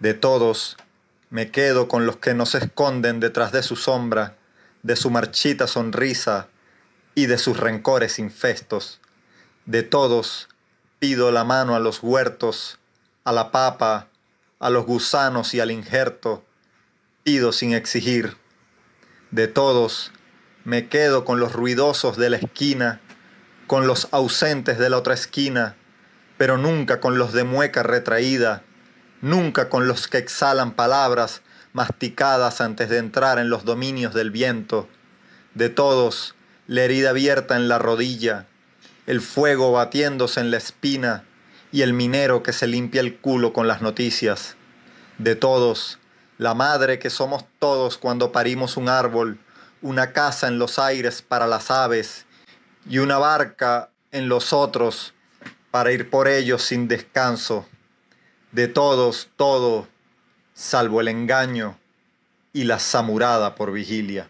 De todos, me quedo con los que no se esconden detrás de su sombra, de su marchita sonrisa y de sus rencores infestos. De todos, pido la mano a los huertos, a la papa, a los gusanos y al injerto. Pido sin exigir. De todos, me quedo con los ruidosos de la esquina, con los ausentes de la otra esquina, pero nunca con los de mueca retraída nunca con los que exhalan palabras masticadas antes de entrar en los dominios del viento. De todos, la herida abierta en la rodilla, el fuego batiéndose en la espina y el minero que se limpia el culo con las noticias. De todos, la madre que somos todos cuando parimos un árbol, una casa en los aires para las aves y una barca en los otros para ir por ellos sin descanso de todos todo, salvo el engaño y la samurada por vigilia.